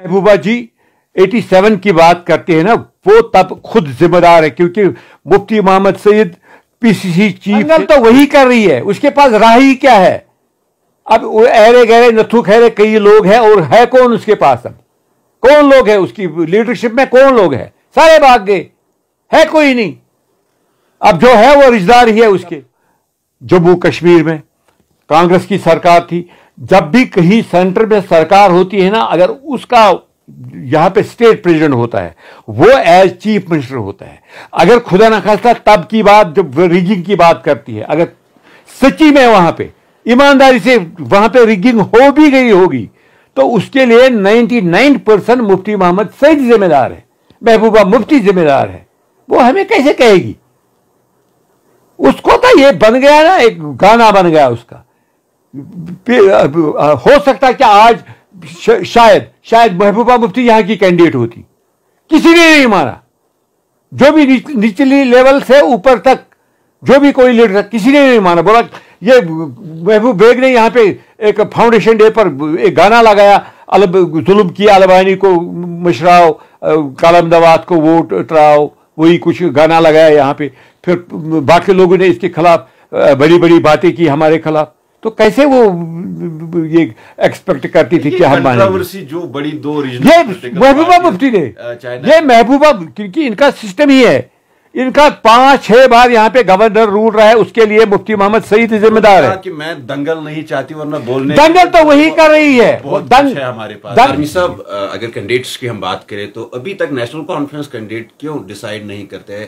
महबूबा जी 87 की बात करते हैं ना वो तब खुद जिम्मेदार है क्योंकि मुफ्ती मोहम्मद सईद पीसीसी चीफ तो वही कर रही है उसके पास राह ही क्या है अब अहरे गहरे नथु खहरे कई लोग हैं और है कौन उसके पास अब कौन लोग है उसकी लीडरशिप में कौन लोग है सारे भाग गए है कोई नहीं अब जो है वो रिश्तेदार ही है उसके जम्मू कश्मीर में कांग्रेस की सरकार थी जब भी कहीं सेंटर में सरकार होती है ना अगर उसका यहां पे स्टेट प्रेसिडेंट होता है वो एज चीफ मिनिस्टर होता है अगर खुदा न खास्ता तब की बात जब रिगिंग की बात करती है अगर सची में वहां पे ईमानदारी से वहां पे रिगिंग हो भी गई होगी तो उसके लिए 99 परसेंट मुफ्ती मोहम्मद सईद जिम्मेदार है महबूबा मुफ्ती जिम्मेदार है वो हमें कैसे कहेगी उसको तो ये बन गया ना एक गाना बन गया उसका हो सकता है कि आज शायद शायद महबूबा मुफ्ती यहाँ की कैंडिडेट होती किसी ने नहीं माना जो भी निचली लेवल से ऊपर तक जो भी कोई लीडर था किसी ने नहीं माना बोला ये महबूब बेग ने यहाँ पे एक फाउंडेशन डे पर एक गाना लगाया अलब जुलम किया अलबानी को मशराओ दवात को वोट उतराओ वही कुछ गाना लगाया यहाँ पे फिर बाकी लोगों ने इसके खिलाफ बड़ी बड़ी बातें की हमारे खिलाफ तो कैसे वो ये एक्सपेक्ट करती थी कि हम जो बड़ी दो ये महबूबा मुफ्ती ने ये महबूबा क्योंकि इनका सिस्टम ही है इनका पांच छह बार यहाँ पे गवर्नर रूल रहा है उसके लिए मुफ्ती मोहम्मद सईद जिम्मेदार है कि मैं दंगल नहीं चाहती वरना बोलने दंगल तो वही कर रही है दंग है हमारे पास आर्मी अगर कैंडिडेट्स की हम बात करें तो अभी तक नेशनल कॉन्फ्रेंस कैंडिडेट क्यों डिसाइड नहीं करते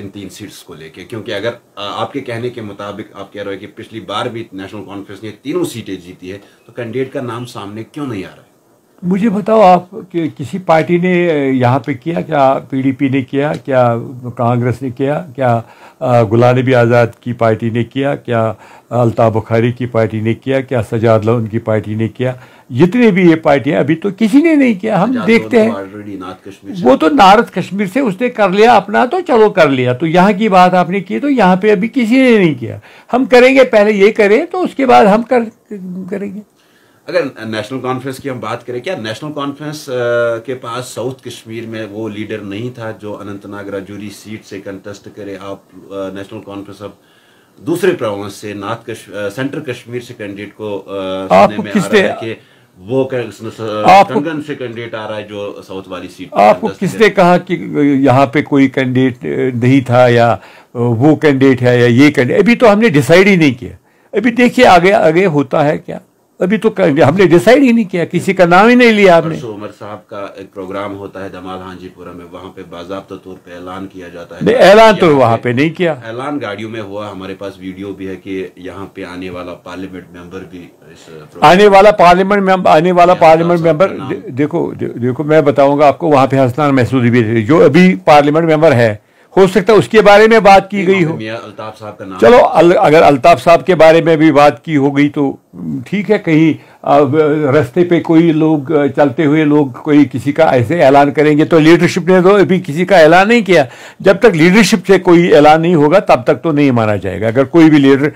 इन तीन सीट्स को लेके क्योंकि अगर आपके कहने के मुताबिक आप कह रहे हो कि पिछली बार भी नेशनल कॉन्फ्रेंस ने तीनों सीटें जीती है तो कैंडिडेट का नाम सामने क्यों नहीं आ रहा है मुझे बताओ आप कि किसी पार्टी ने यहाँ पे किया क्या पीडीपी ने किया क्या कांग्रेस ने किया क्या गुलाम नबी आज़ाद की पार्टी ने किया क्या अलताफ़ बुखारी की पार्टी ने किया क्या सजाद लोन की पार्टी ने किया जितने भी ये पार्टियाँ अभी तो किसी ने नहीं किया हम देखते हैं तो वो तो नारद कश्मीर से उसने कर लिया अपना तो चलो कर लिया तो यहाँ की बात आपने की तो यहाँ पे अभी किसी ने नहीं किया हम करेंगे पहले ये करें तो उसके बाद हम कर करेंगे अगर नेशनल कॉन्फ्रेंस की हम बात करें क्या नेशनल कॉन्फ्रेंस के पास साउथ कश्मीर में वो लीडर नहीं था जो अनंतनाग राजौरी सीट से कंटेस्ट करे आप नेशनल कॉन्फ्रेंस अब दूसरे प्रोवेंस से नॉर्थ कश्मीर सेंट्रल कश्मीर से कैंडिडेट को सुनने में आ रहा है कि वो कंगन से कैंडिडेट आ रहा है जो साउथ वाली सीट आपको किसने कहा कि यहाँ पे कोई कैंडिडेट नहीं था या वो कैंडिडेट है या ये कैंडिडेट अभी तो हमने डिसाइड ही नहीं किया अभी देखिए आगे आगे होता है क्या अभी तो हमने डिसाइड ही नहीं किया किसी का नाम ही नहीं लिया आपने उमर साहब का एक प्रोग्राम होता है दमाल हाजीपुरा में वहाँ पे बाजाबा तौर पे ऐलान किया जाता है ऐलान तो वहाँ पे नहीं किया ऐलान गाड़ियों में हुआ हमारे पास वीडियो भी है कि यहाँ पे आने वाला पार्लियामेंट मेंबर भी आने वाला पार्लियामेंट आने वाला पार्लियामेंट मेंबर देखो देखो मैं बताऊंगा आपको वहाँ पे हसनान महसूद भी जो अभी पार्लियामेंट मेंबर है हो सकता है उसके बारे में बात की गई हो अल्ताफ साहब का नाम चलो अगर अल्ताफ साहब के बारे में भी बात की हो गई तो ठीक है कहीं अब रास्ते पे कोई लोग चलते हुए लोग कोई किसी का ऐसे ऐलान करेंगे तो लीडरशिप ने तो अभी किसी का ऐलान नहीं किया जब तक लीडरशिप से कोई ऐलान नहीं होगा तब तक तो नहीं माना जाएगा अगर कोई भी लीडर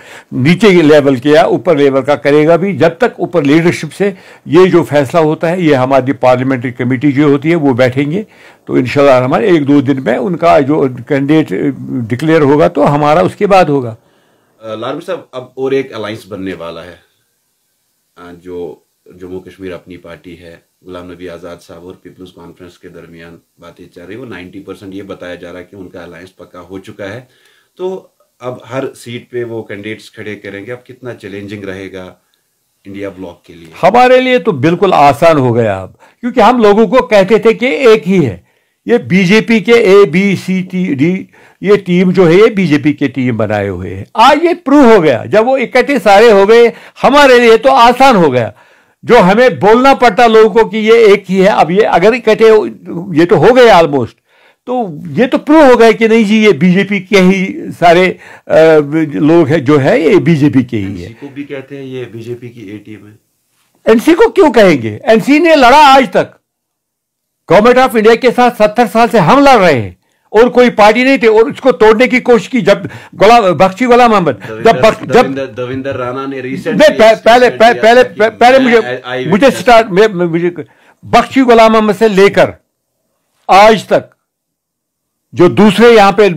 नीचे लेवल के या ऊपर लेवल का करेगा भी जब तक ऊपर लीडरशिप से ये जो फैसला होता है ये हमारी पार्लियामेंट्री कमेटी जो होती है वो बैठेंगे तो इन हमारे एक दो दिन में उनका जो कैंडिडेट डिक्लेयर होगा तो हमारा उसके बाद होगा लालवी साहब अब और एक अलायंस बनने वाला है जो जम्मू कश्मीर अपनी पार्टी है गुलाम नबी आज़ाद साहब और पीपल्स कॉन्फ्रेंस के दरमियान बातें चल रही वो नाइन्टी परसेंट ये बताया जा रहा है कि उनका अलायंस पक्का हो चुका है तो अब हर सीट पे वो कैंडिडेट्स खड़े करेंगे अब कितना चैलेंजिंग रहेगा इंडिया ब्लॉक के लिए हमारे लिए तो बिल्कुल आसान हो गया अब क्योंकि हम लोगों को कहते थे कि एक ही है ये बीजेपी के A B C T D ये टीम जो है ये बीजेपी के टीम बनाए हुए हैं आज ये प्रूव हो गया जब वो इकट्ठे सारे हो गए हमारे लिए तो आसान हो गया जो हमें बोलना पड़ता लोगों को कि ये एक ही है अब ये अगर इकट्ठे ये तो हो गए ऑलमोस्ट तो ये तो प्रूव हो गया कि नहीं जी ये बीजेपी के ही सारे आ, लोग हैं जो है ये बीजेपी के ही है को भी कहते हैं ये बीजेपी की ए टीम है एनसी को क्यों कहेंगे एनसी ने लड़ा आज तक गवर्नमेंट ऑफ इंडिया के साथ सत्तर साल से हम लड़ रहे हैं और कोई पार्टी नहीं थी और उसको तोड़ने की कोशिश की जब गुलाम बख्शी गुलाम अहमद जब जब दविंदर राणा ने रिसेंट पहले पहले पहले मुझे मुझे स्टार्ट मुझे बख्शी गुलाम अहमद से लेकर आज तक जो दूसरे यहां पे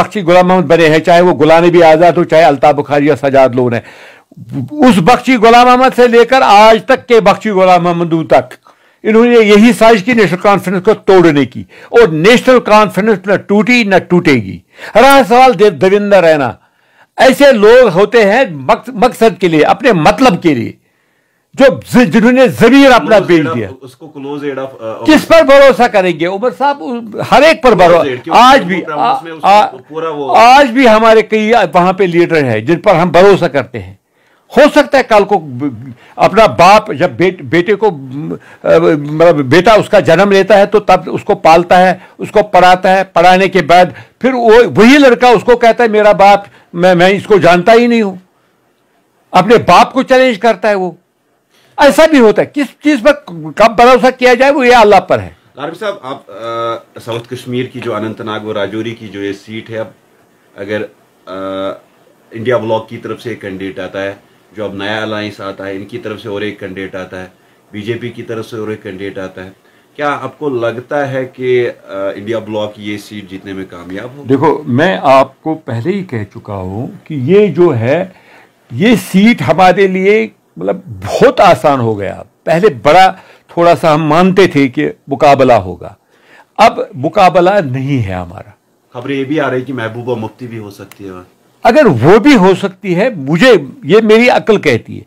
बख्शी गुलाम अहमद बने हैं चाहे वो गुलाम नबी आजाद हो चाहे अल्ताफ बुखारी या सजाद लोन है उस बख्शी गुलाम अहमद से लेकर आज तक के बख्शी गुलाम अहमदू तक इन्होंने यही साजिश की नेशनल कॉन्फ्रेंस को तोड़ने की और नेशनल कॉन्फ्रेंस न टूटी न टूटेगी सवाल देव देवेंद्र रैना ऐसे लोग होते हैं मकसद के लिए अपने मतलब के लिए जो जिन्होंने जमीर अपना बेच दिया उसको क्लोज एड ऑफ किस पर भरोसा करेंगे उमर साहब हर एक पर भरोसा आज भी आ, आ, वो आज भी हमारे कई वहां पे लीडर हैं जिन पर हम भरोसा करते हैं हो सकता है कल को अपना बाप जब बेट, बेटे को मतलब बेटा उसका जन्म लेता है तो तब उसको पालता है उसको पढ़ाता है पढ़ाने के बाद फिर वो वही लड़का उसको कहता है मेरा बाप मैं मैं इसको जानता ही नहीं हूं अपने बाप को चैलेंज करता है वो ऐसा भी होता है किस चीज़ पर कब भरोसा किया जाए वो ये अल्लाह पर है साहब आप साउथ कश्मीर की जो अनंतनाग और राजौरी की जो ये सीट है अब अगर आ, इंडिया ब्लॉक की तरफ से एक कैंडिडेट आता है जो अब नया अलायंस आता है इनकी तरफ से और एक कैंडिडेट आता है बीजेपी की तरफ से और एक कैंडिडेट आता है क्या आपको लगता है कि इंडिया ब्लॉक ये सीट जीतने में कामयाब हो देखो मैं आपको पहले ही कह चुका हूँ कि ये जो है ये सीट हमारे लिए मतलब बहुत आसान हो गया पहले बड़ा थोड़ा सा हम मानते थे कि मुकाबला होगा अब मुकाबला नहीं है हमारा खबरें ये भी आ रही कि महबूबा मुफ्ती भी हो सकती है अगर वो भी हो सकती है मुझे ये मेरी अकल कहती है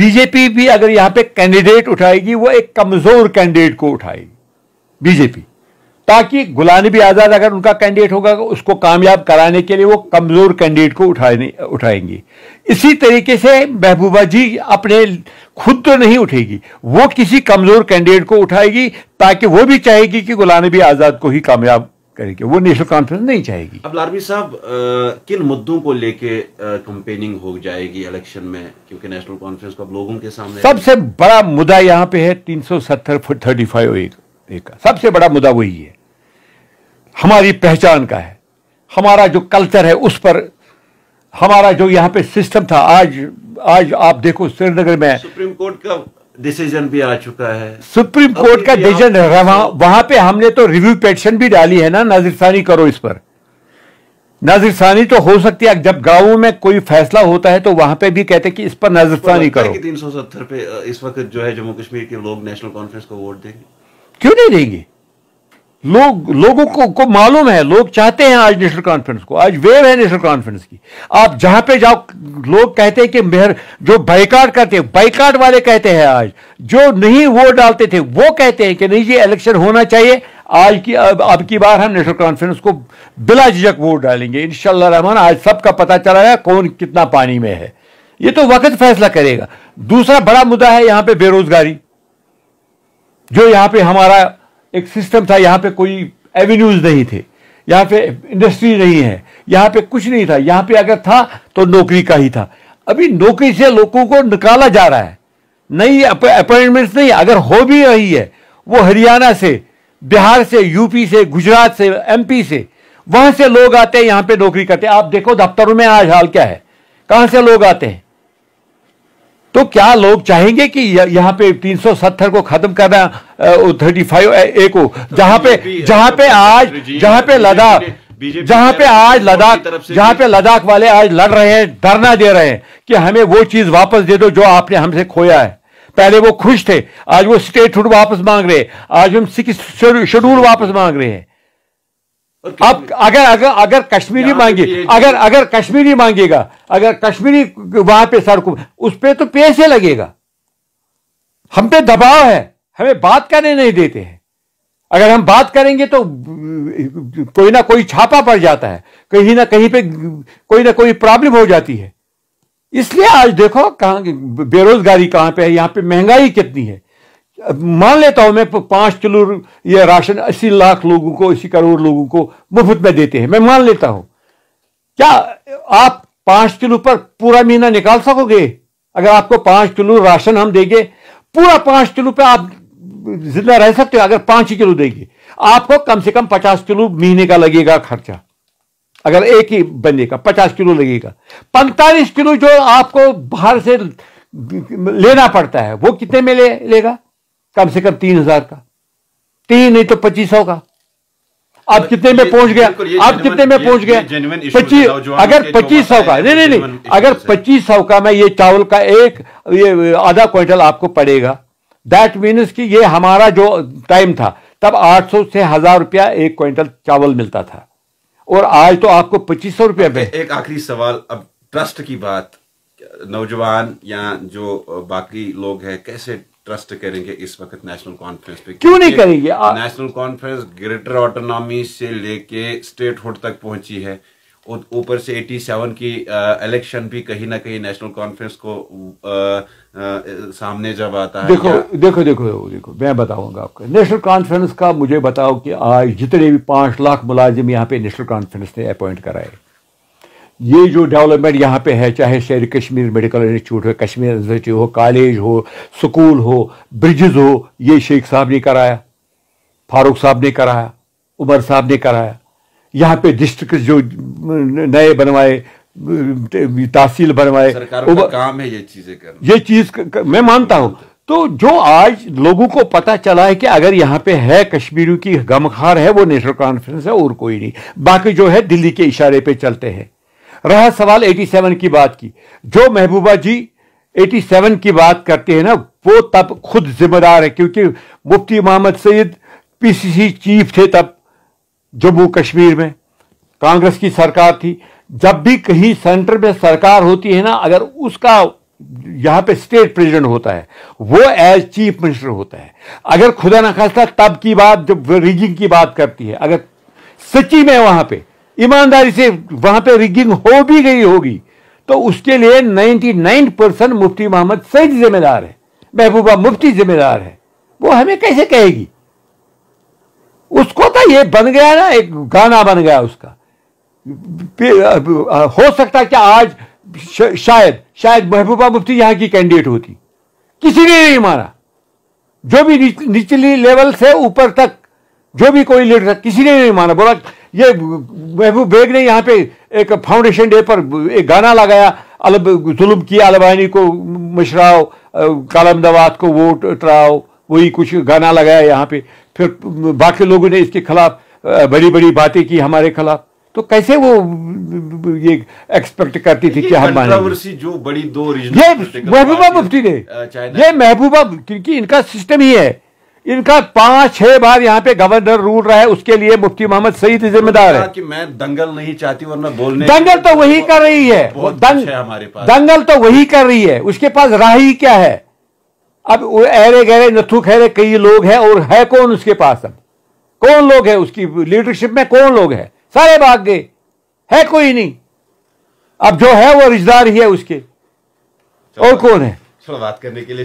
बीजेपी भी अगर यहां पे कैंडिडेट उठाएगी वो एक कमज़ोर कैंडिडेट को उठाएगी बीजेपी ताकि गुलाम नबी आज़ाद अगर उनका कैंडिडेट होगा उसको कामयाब कराने के लिए वो कमज़ोर कैंडिडेट को उठाने उठाएंगी इसी तरीके से महबूबा जी अपने खुद तो नहीं उठेगी वो किसी कमज़ोर कैंडिडेट को उठाएगी ताकि वो भी चाहेगी कि गुलाम नबी आज़ाद को ही कामयाब करेगी वो नेशनल कॉन्फ्रेंस नहीं चाहेगी अब लारवी साहब किन मुद्दों को लेके कंपेनिंग हो जाएगी इलेक्शन में क्योंकि नेशनल कॉन्फ्रेंस को अब लोगों के सामने सबसे बड़ा मुद्दा यहाँ पे है तीन सौ सत्तर फुट थर्टी फाइव एक सबसे बड़ा मुद्दा वही है हमारी पहचान का है हमारा जो कल्चर है उस पर हमारा जो यहाँ पे सिस्टम था आज आज आप देखो श्रीनगर में सुप्रीम कोर्ट का डिसीजन भी आ चुका है सुप्रीम कोर्ट का डिसीजन रहा वहां पे हमने तो रिव्यू पेटिशन भी डाली है ना नाजिरसानी करो इस पर नाजिरसानी तो हो सकती है जब गाँव में कोई फैसला होता है तो वहां पे भी कहते हैं कि इस पर नाजिरसानी करो तीन सौ सत्तर पे इस वक्त जो है जम्मू कश्मीर के लोग नेशनल कॉन्फ्रेंस को वोट देंगे क्यों नहीं देंगे लोग लोगों को को मालूम है लोग चाहते हैं आज नेशनल कॉन्फ्रेंस को आज वेव है नेशनल कॉन्फ्रेंस की आप जहां पे जाओ लोग कहते हैं कि मेहर जो बाइकाट करते हैं बाइकाट वाले कहते हैं आज जो नहीं वो डालते थे वो कहते हैं कि नहीं ये इलेक्शन होना चाहिए आज की अब अब की बार हम नेशनल कॉन्फ्रेंस को बिला झिझक वोट डालेंगे इन रहमान आज सबका पता चला है कौन कितना पानी में है ये तो वक्त फैसला करेगा दूसरा बड़ा मुद्दा है यहां पे बेरोजगारी जो यहां पे हमारा एक सिस्टम था यहाँ पे कोई एवेन्यूज नहीं थे यहाँ पे इंडस्ट्री नहीं है यहाँ पे कुछ नहीं था यहाँ पे अगर था तो नौकरी का ही था अभी नौकरी से लोगों को निकाला जा रहा है नई अपॉइंटमेंट्स नहीं अगर हो भी रही है वो हरियाणा से बिहार से यूपी से गुजरात से एमपी से वहां से लोग आते हैं यहाँ पे नौकरी करते हैं आप देखो दफ्तरों में आज हाल क्या है कहाँ से लोग आते हैं तो क्या लोग चाहेंगे कि यहाँ पे 370 को खत्म करना थर्टी फाइव ए को जहां पे जहां पे आज जहां पे लद्दाख जहां पे आज लद्दाख जहां पे लद्दाख वाले आज लड़ रहे हैं धरना दे रहे हैं कि हमें वो चीज वापस दे दो जो आपने हमसे खोया है पहले वो खुश थे आज वो स्टेटहुड वापस मांग रहे हैं आज हम शेड्यूल वापस मांग रहे हैं अब अगर अगर अगर कश्मीरी मांगे तो अगर अगर कश्मीरी मांगेगा अगर कश्मीरी वहां पे सड़कों उस पर तो पैसे लगेगा हम पे दबाव है हमें बात करने नहीं देते हैं अगर हम बात करेंगे तो कोई ना कोई छापा पड़ जाता है कहीं ना कहीं पे कोई ना कोई प्रॉब्लम हो जाती है इसलिए आज देखो कहा बेरोजगारी कहां पे है यहां पे महंगाई कितनी है मान लेता हूं मैं पांच किलो ये राशन अस्सी लाख लोगों को अस्सी करोड़ लोगों को मुफ्त में देते हैं मैं मान लेता हूं क्या आप पांच किलो पर पूरा महीना निकाल सकोगे अगर आपको पांच किलो राशन हम देंगे पूरा पांच किलो पे आप जिंदा रह सकते हो अगर पांच ही किलो देंगे आपको कम से कम पचास किलो महीने का लगेगा खर्चा अगर एक ही बंदे का पचास किलो लगेगा पैंतालीस किलो जो आपको बाहर से लेना पड़ता है वो कितने में ले लेगा कम से कम तीन हजार का तीन नहीं तो पच्चीस सौ का अब कितने में पहुंच गया अब कितने में पहुंच गया पच्चीस अगर पच्चीस सौ का नहीं नहीं नहीं अगर पच्चीस सौ का मैं ये चावल का एक ये आधा क्विंटल आपको पड़ेगा दैट मीनस कि ये हमारा जो टाइम था तब 800 से हजार रुपया एक क्विंटल चावल मिलता था और आज तो आपको पच्चीस सौ रुपया एक आखिरी सवाल अब ट्रस्ट की बात नौजवान या जो बाकी लोग हैं कैसे ट्रस्ट करेंगे इस वक्त नेशनल कॉन्फ्रेंस पे क्यों नहीं करेंगे नेशनल कॉन्फ्रेंस ग्रेटर ऑटोनॉमी से लेके स्टेटहुड तक पहुंची है और ऊपर से 87 की इलेक्शन भी कहीं ना कहीं नेशनल कॉन्फ्रेंस को आ, आ, सामने जब आता है देखो देखो देखो देखो मैं बताऊंगा आपको नेशनल कॉन्फ्रेंस का मुझे बताओ कि आज जितने भी पांच लाख मुलाजिम यहाँ पे नेशनल कॉन्फ्रेंस ने अपॉइंट कराए ये जो डेवलपमेंट यहाँ पे है चाहे शेर कश्मीर मेडिकल इंस्टीट्यूट हो कश्मीर यूनिवर्सिटी हो कॉलेज हो स्कूल हो ब्रिजेज हो ये शेख साहब ने कराया फारूक साहब ने कराया उमर साहब ने कराया यहाँ पे डिस्ट्रिक्ट जो नए बनवाए तहसील बनवाए काम है ये चीजें करना ये चीज मैं मानता हूँ तो जो आज लोगों को पता चला है कि अगर यहाँ पे है कश्मीरियों की गमखार है वो नेशनल कॉन्फ्रेंस है और कोई नहीं बाकी जो है दिल्ली के इशारे पे चलते हैं रहा सवाल 87 की बात की जो महबूबा जी 87 की बात करते हैं ना वो तब खुद जिम्मेदार है क्योंकि मुफ्ती मोहम्मद सईद पीसीसी चीफ थे तब जम्मू कश्मीर में कांग्रेस की सरकार थी जब भी कहीं सेंटर में सरकार होती है ना अगर उसका यहां पे स्टेट प्रेसिडेंट होता है वो एज चीफ मिनिस्टर होता है अगर खुदा ना खास्ता तब की बात जब रीजिंग की बात करती है अगर सची में वहां पे ईमानदारी से वहां पे रिगिंग हो भी गई होगी तो उसके लिए 99 परसेंट मुफ्ती मोहम्मद सईद जिम्मेदार है महबूबा मुफ्ती जिम्मेदार है वो हमें कैसे कहेगी उसको तो ये बन गया ना एक गाना बन गया उसका हो सकता है आज शायद शायद महबूबा मुफ्ती यहां की कैंडिडेट होती किसी ने नहीं माना जो भी निचली लेवल से ऊपर तक जो भी कोई लीडर था किसी ने नहीं माना बोला ये महबूब बेग ने यहाँ पे एक फाउंडेशन डे पर एक गाना लगाया अलब जुल्म किया अलबानी को मशराओ दवात को वोट उतराओ वही कुछ गाना लगाया यहाँ पे फिर बाकी लोगों ने इसके खिलाफ बड़ी बड़ी बातें की हमारे खिलाफ तो कैसे वो ये एक्सपेक्ट करती थी कि हम जो बड़ी दो ये महबूबा मुफ्ती ने ये महबूबा क्योंकि इनका सिस्टम ही है इनका पांच छह बार यहाँ पे गवर्नर रूल रहा है उसके लिए मुफ्ती मोहम्मद सईद जिम्मेदार है कि मैं दंगल नहीं चाहती वरना बोलने दंगल तो वही कर रही है दंग, हमारे पास दंगल तो वही कर रही है उसके पास राही क्या है अब अहरे गहरे नथु खेरे कई लोग हैं और है कौन उसके पास अब कौन लोग है उसकी लीडरशिप में कौन लोग है सारे भाग गए है कोई नहीं अब जो है वो रिश्तेदार ही है उसके और कौन है बात करने के लिए